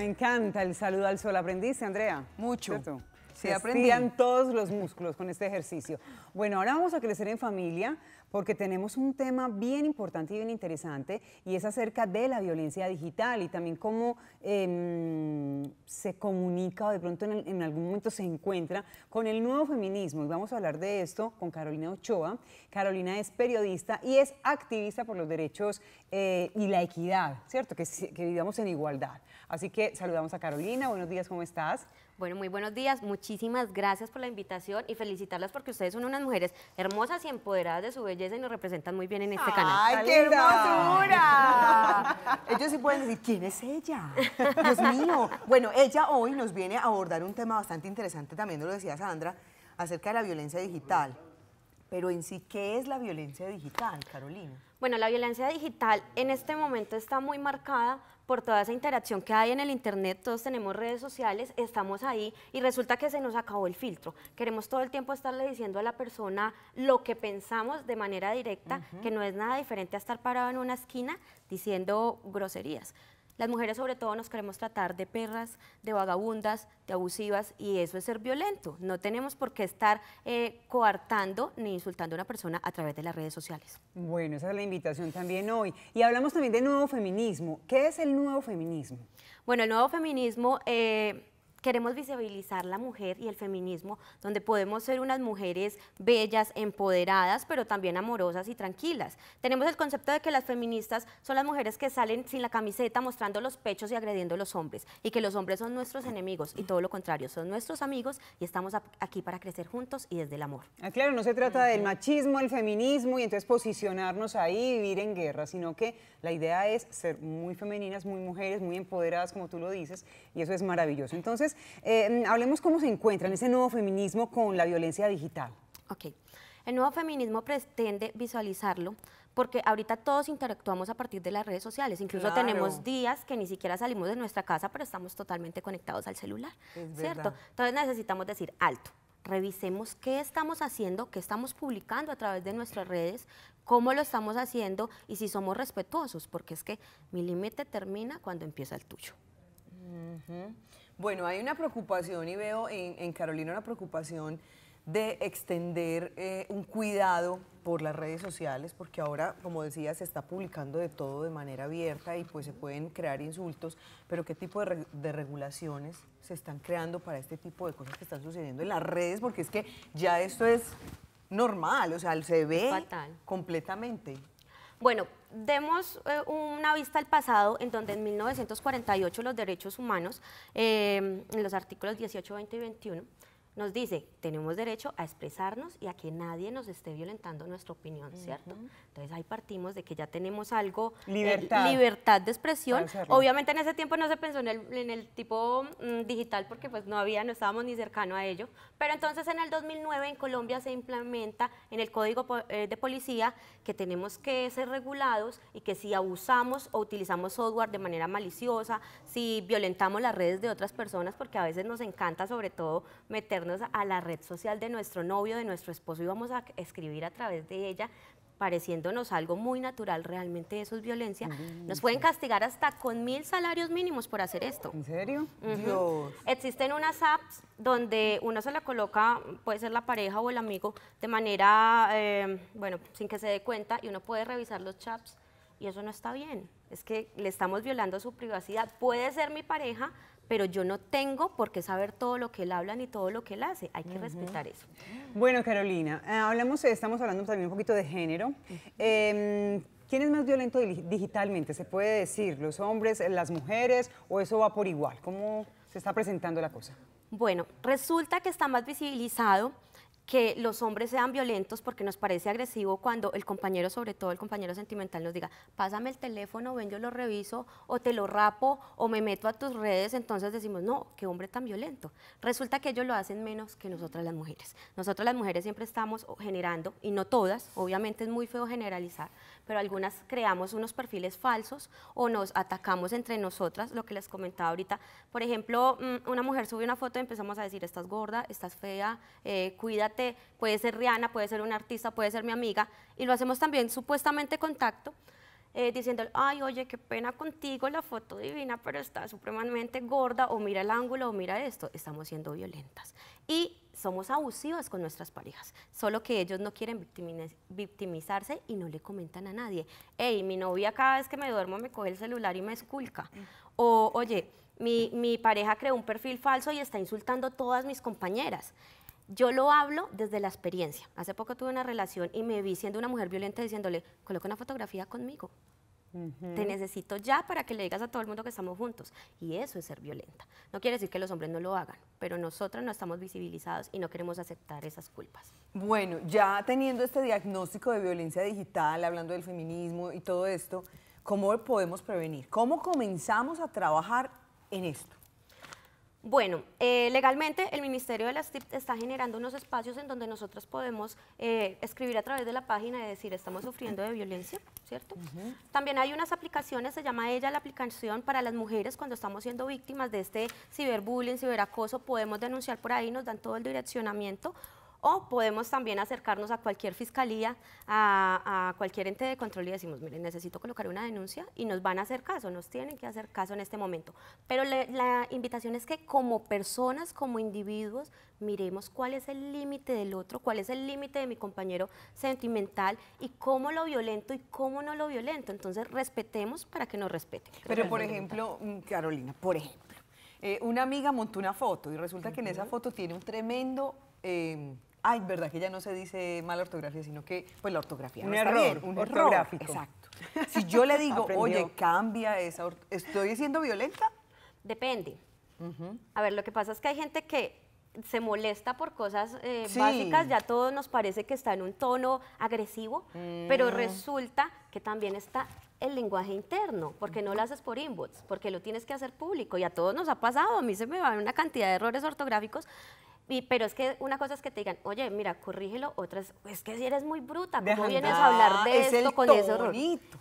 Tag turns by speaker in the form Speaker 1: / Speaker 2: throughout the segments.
Speaker 1: me encanta el saludo al sol. ¿Aprendiste, Andrea? Mucho. Se aprendían todos los músculos con este ejercicio. Bueno, ahora vamos a crecer en familia porque tenemos un tema bien importante y bien interesante y es acerca de la violencia digital y también cómo em, se comunica o de pronto en, algún momento se encuentra con el nuevo feminismo. Y vamos a hablar de esto con Carolina Ochoa. Carolina es periodista y es activista por los derechos eh, y la equidad, ¿cierto? Que, que
Speaker 2: vivamos en igualdad. Así que saludamos a Carolina. Buenos días, ¿cómo estás? Bueno, muy buenos días. Muchísimas gracias por la invitación y felicitarlas porque ustedes son unas mujeres hermosas y empoderadas de su belleza y nos representan muy bien en este canal. ¡Ay, qué
Speaker 3: hermosura!
Speaker 2: Ellos sí pueden decir,
Speaker 3: ¿quién es ella? Dios mío. Bueno, ella hoy nos viene a abordar un tema bastante interesante, también lo decía Sandra, acerca de la violencia digital. Pero en sí, ¿qué es la violencia
Speaker 2: digital, Carolina? Bueno, la violencia digital en este momento está muy marcada por toda esa interacción que hay en el Internet, todos tenemos redes sociales, estamos ahí y resulta que se nos acabó el filtro. Queremos todo el tiempo estarle diciendo a la persona lo que pensamos de manera directa, que no es nada diferente a estar parado en una esquina diciendo groserías. Las mujeres sobre todo nos queremos tratar de perras, de vagabundas, de abusivas y eso es ser violento. No tenemos por qué estar eh, coartando ni insultando a una persona a través de las redes sociales.
Speaker 1: Bueno, esa es la invitación también hoy. Y hablamos también de nuevo feminismo. ¿Qué es el nuevo
Speaker 2: feminismo? Bueno, el nuevo feminismo... Eh, queremos visibilizar la mujer y el feminismo, donde podemos ser unas mujeres bellas, empoderadas, pero también amorosas y tranquilas. Tenemos el concepto de que las feministas son las mujeres que salen sin la camiseta mostrando los pechos y agrediendo a los hombres, y que los hombres son nuestros enemigos, y todo lo contrario, son nuestros amigos y estamos aquí para crecer juntos y desde el amor.
Speaker 1: Ah, claro, no se trata del machismo, el feminismo, y entonces posicionarnos ahí y vivir en guerra, sino que la idea es ser muy femeninas, muy mujeres, muy empoderadas, como tú lo dices, y eso es maravilloso. Entonces, eh, mm, hablemos cómo se encuentra en ese nuevo feminismo con la violencia digital. Ok.
Speaker 2: El nuevo feminismo pretende visualizarlo porque ahorita todos interactuamos a partir de las redes sociales, incluso tenemos días que ni siquiera salimos de nuestra casa, pero estamos totalmente conectados al celular, ¿cierto? Entonces necesitamos decir alto, revisemos qué estamos haciendo, qué estamos publicando a través de nuestras redes, cómo lo estamos haciendo y si somos respetuosos, porque es que mi límite termina cuando empieza el tuyo.
Speaker 3: Bueno, hay una preocupación y veo en, Carolina una preocupación de extender eh, un cuidado por las redes sociales, porque ahora, como decía, se está publicando de todo de manera abierta y pues se pueden crear insultos, pero ¿qué tipo de, regulaciones se están creando para este tipo de cosas que están sucediendo en las redes? Porque es que ya esto es normal, o sea, se ve
Speaker 2: completamente. Bueno, demos eh, una vista al pasado en donde en 1948 los derechos humanos, em, en los artículos 18, 20 y 21, nos dice, tenemos derecho a expresarnos y a que nadie nos esté violentando nuestra opinión, ¿cierto? Entonces ahí partimos de que ya tenemos algo, eh, libertad, libertad de expresión. Obviamente en ese tiempo no se pensó en el, tipo mm, digital porque pues no había, no estábamos ni cercano a ello. Pero entonces en el 2009 en Colombia se implementa en el código eh, de policía que tenemos que ser regulados y que si abusamos o utilizamos software de manera maliciosa, si violentamos las redes de otras personas, porque a veces nos encanta sobre todo meternos a la red social de nuestro novio, de nuestro esposo y vamos a escribir a través de ella pareciéndonos algo muy natural, realmente eso es violencia. Nos pueden castigar hasta con mil salarios mínimos por hacer esto. ¿En serio? Dios. Existen unas apps donde uno se la coloca, puede ser la pareja o el amigo, de manera, em, bueno, sin que se dé cuenta, y uno puede revisar los chats, y eso no está bien. Es que le estamos violando su privacidad. Puede ser mi pareja, pero yo no tengo por qué saber todo lo que él habla ni todo lo que él hace. Hay que respetar eso.
Speaker 1: Bueno, Carolina, eh, hablamos, eh, estamos hablando también un poquito de género. Em, ¿Quién es más violento digitalmente? ¿Se puede decir los hombres, las mujeres o eso va por igual? ¿Cómo se está presentando la cosa?
Speaker 2: Bueno, resulta que está más visibilizado que los hombres sean violentos porque nos parece agresivo cuando el compañero, sobre todo el compañero sentimental, nos diga, pásame el teléfono, ven, yo lo reviso, o te lo rapo, o me meto a tus redes, entonces decimos, no, qué hombre tan violento. Resulta que ellos lo hacen menos que nosotras las mujeres. Nosotras las mujeres siempre estamos generando, y no todas, obviamente es muy feo generalizar, pero algunas creamos unos perfiles falsos o nos atacamos entre nosotras, lo que les comentaba ahorita. Por ejemplo, mm, una mujer sube una foto y empezamos a decir, estás gorda, estás fea, eh, cuídate puede ser Rihanna, puede ser una artista, puede ser mi amiga, y lo hacemos también supuestamente contacto, eh, diciendo, ay, oye, qué pena contigo, la foto divina, pero está supremamente gorda, o mira el ángulo, o mira esto, estamos siendo violentas. Y somos abusivas con nuestras parejas, solo que ellos no quieren victimizarse y no le comentan a nadie, hey, mi novia cada vez que me duermo me coge el celular y me esculca, o oye, mi, mi pareja creó un perfil falso y está insultando a todas mis compañeras. Yo lo hablo desde la experiencia. Hace poco tuve una relación y me vi siendo una mujer violenta diciéndole, coloca una fotografía conmigo. Te necesito ya para que le digas a todo el mundo que estamos juntos. Y eso es ser violenta. No quiere decir que los hombres no lo hagan, pero nosotros no estamos visibilizados y no queremos aceptar esas culpas.
Speaker 3: Bueno, ya teniendo este diagnóstico de violencia digital, hablando del feminismo y todo esto, ¿cómo podemos prevenir? ¿Cómo comenzamos
Speaker 2: a trabajar en esto? Bueno, eh, legalmente el Ministerio de las TIP está generando unos espacios en donde nosotros podemos eh, escribir a través de la página y decir estamos sufriendo de violencia, ¿cierto? También hay unas aplicaciones, se llama ella la aplicación para las mujeres cuando estamos siendo víctimas de este ciberbullying, ciberacoso, podemos denunciar por ahí, nos dan todo el direccionamiento o podemos también acercarnos a cualquier fiscalía, a, cualquier ente de control y decimos, miren, necesito colocar una denuncia y nos van a hacer caso, nos tienen que hacer caso en este momento. Pero la invitación es que como personas, como individuos, miremos cuál es el límite del otro, cuál es el límite de mi compañero sentimental y cómo lo violento y cómo no lo violento. Entonces, respetemos para que nos respeten. Pero, por ejemplo,
Speaker 3: mm, Carolina, por ejemplo, eh, una amiga montó una foto y resulta que en esa foto tiene un tremendo... Em, Ay, verdad que ya no se dice mala ortografía, sino que pues la ortografía. Un error, un ortográfico. exacto. Si yo le digo, oye,
Speaker 2: cambia esa, ¿estoy siendo violenta? Depende. A ver, lo que pasa es que hay gente que se molesta por cosas eh, básicas, ya todo nos parece que está en un tono agresivo, pero mm. resulta que también está el lenguaje interno, porque no lo haces por inbox, porque lo tienes que hacer público y a todos nos ha pasado, a mí se me van una cantidad de errores ortográficos pero es que una cosa es que te digan, oye, mira, corrígelo, otra es, es que si eres muy bruta, no vienes a hablar de es esto con ese horror?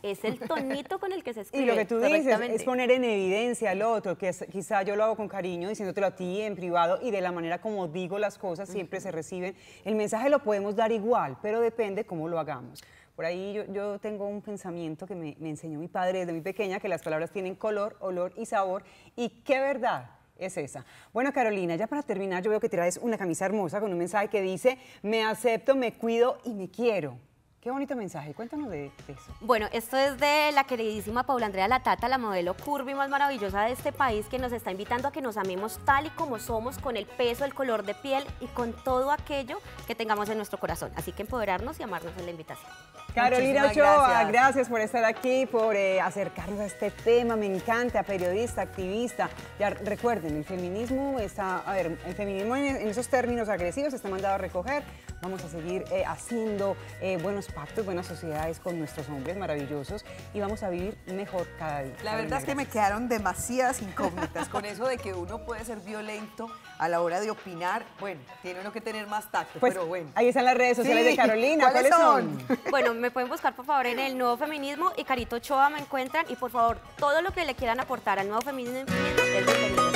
Speaker 2: Es el tonito con el que se escribe. Y lo que tú dices es
Speaker 1: poner en evidencia al otro, que quizá yo lo hago con cariño, diciéndotelo a ti en privado y de la manera como digo las cosas siempre se reciben. El mensaje lo podemos dar igual, pero depende cómo lo hagamos. Por ahí yo, tengo un pensamiento que me, me, enseñó mi padre desde muy pequeña, que las palabras tienen color, olor y sabor. Y qué verdad, es esa. Bueno, Carolina, ya para terminar, yo veo que traes una camisa hermosa con un mensaje que dice, me acepto, me cuido y me quiero. Qué bonito mensaje, cuéntanos de, eso.
Speaker 2: Bueno, esto es de la queridísima Paula Andrea Latata, la modelo curvy más maravillosa de este país, que nos está invitando a que nos amemos tal y como somos, con el peso, el color de piel y con todo aquello que tengamos en nuestro corazón. Así que empoderarnos y amarnos es la invitación. Carolina Ochoa,
Speaker 1: gracias. por estar aquí, por eh, acercarnos a este tema. Me encanta, periodista, activista. Ya recuerden, el feminismo está, a ver, el feminismo en, esos términos agresivos está mandado a recoger. Vamos a seguir eh, haciendo eh, buenos pactos, buenas sociedades con nuestros hombres maravillosos y vamos a vivir mejor cada día. La verdad es que me quedaron
Speaker 3: demasiadas incógnitas con eso de que uno puede ser violento a la hora de opinar. Bueno,
Speaker 2: tiene uno que tener más tacto, pues, pero
Speaker 1: bueno. Ahí están las redes sociales de Carolina. ¿Cuáles, son?
Speaker 2: son? Bueno, me pueden buscar por favor en el Nuevo Feminismo y Carito Choa me encuentran y por favor todo lo que le quieran aportar al Nuevo Feminismo es